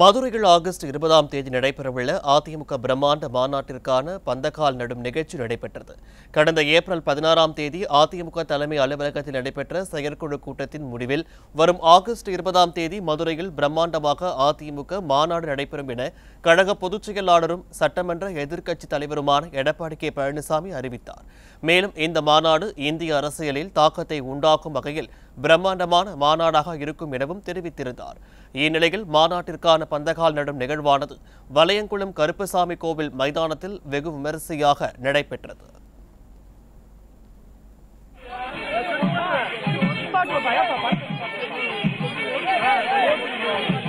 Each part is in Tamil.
மதுரையில் ஆகஸ்ட் இருபதாம் தேதி நடைபெறவுள்ள அதிமுக பிரம்மாண்ட மாநாட்டிற்கான பந்தக்கால் நடும் நிகழ்ச்சி நடைபெற்றது கடந்த ஏப்ரல் பதினாறாம் தேதி அதிமுக தலைமை அலுவலகத்தில் நடைபெற்ற செயற்குழு கூட்டத்தின் முடிவில் வரும் ஆகஸ்ட் இருபதாம் தேதி மதுரையில் பிரம்மாண்டமாக அதிமுக மாநாடு நடைபெறும் என கழக பொதுச் செயலாளரும் சட்டமன்ற எதிர்க்கட்சி தலைவருமான எடப்பாடி கே பழனிசாமி அறிவித்தார் மேலும் இந்த மாநாடு இந்திய அரசியலில் தாக்கத்தை உண்டாக்கும் வகையில் பிரம்மாண்டமான மாநாடாக இருக்கும் எனவும் தெரிவித்திருந்தார் இந்நிலையில் மாநாட்டிற்கான பந்தகால் நடும் நிகழ்வானது வலையங்குளம் கருப்பசாமி கோவில் மைதானத்தில் வெகு விமரிசையாக நடைபெற்றது Thank you.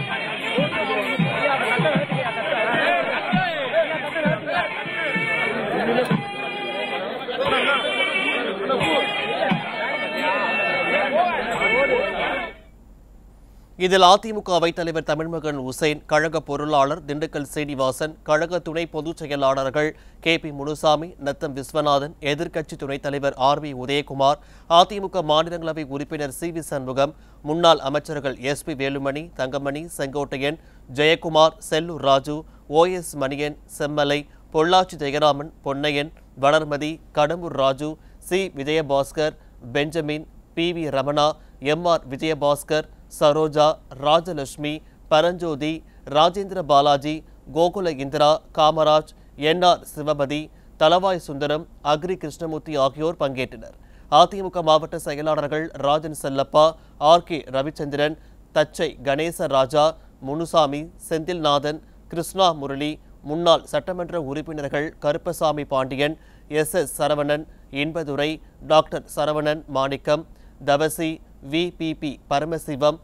இதில் அதிமுக தலைவர் தமிழ்மகன் உசேன் கழக பொருளாளர் திண்டுக்கல் சீனிவாசன் கழக துணை பொதுச் செயலாளர்கள் கே பி முனுசாமி நத்தம் விஸ்வநாதன் எதிர்க்கட்சி துணைத் தலைவர் ஆர் வி உதயகுமார் அதிமுக மாநிலங்களவை உறுப்பினர் சி வி சண்முகம் முன்னாள் அமைச்சர்கள் S P Velumani Thangamani Sengottaiyan Jayakumar Sellur Raju O S Manian Semmalai Pollachi Jayaraman Ponnaiyan Valarmathi Kadambur Raju C Vijayabaskar Benjamin P V Ramana M R Vijayabaskar Saroja Rajalakshmi Paranjothi Rajendra Balaji Gokula Indira Kamaraj N R Sivapathi Thalavai Sundaram Agri Krishnamurthy ஆகியோர் பங்கேற்றனர் அதிமுக மாவட்ட செயலாளர்கள் ராஜன் செல்லப்பா ஆர் கே ரவிச்சந்திரன் தச்சை கணேச ராஜா முனுசாமி செந்தில்நாதன் கிருஷ்ணா முரளி முன்னாள் சட்டமன்ற உறுப்பினர்கள் Karuppasamy Pandian S S Saravanan Inbadurai doctor Saravanan Manickam Thavasi VPP Paramasivam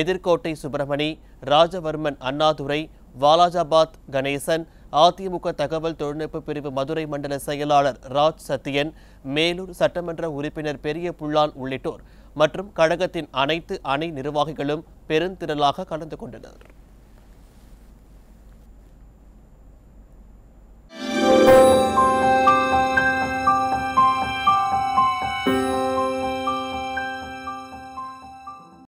Ethirkottai Subramani Rajavarman Annadurai Walajabad Ganesan அதிமுக தகவல் தொழில்நுட்ப பிரிவு மதுரை மண்டல செயலாளர் ராஜ் சத்தியன் மேலூர் சட்டமன்ற உறுப்பினர் பெரிய புல்லான் உள்ளிட்டோர் மற்றும் கழகத்தின் அனைத்து அணை நிர்வாகிகளும் பெருந்திரளாக கலந்து கொண்டனர்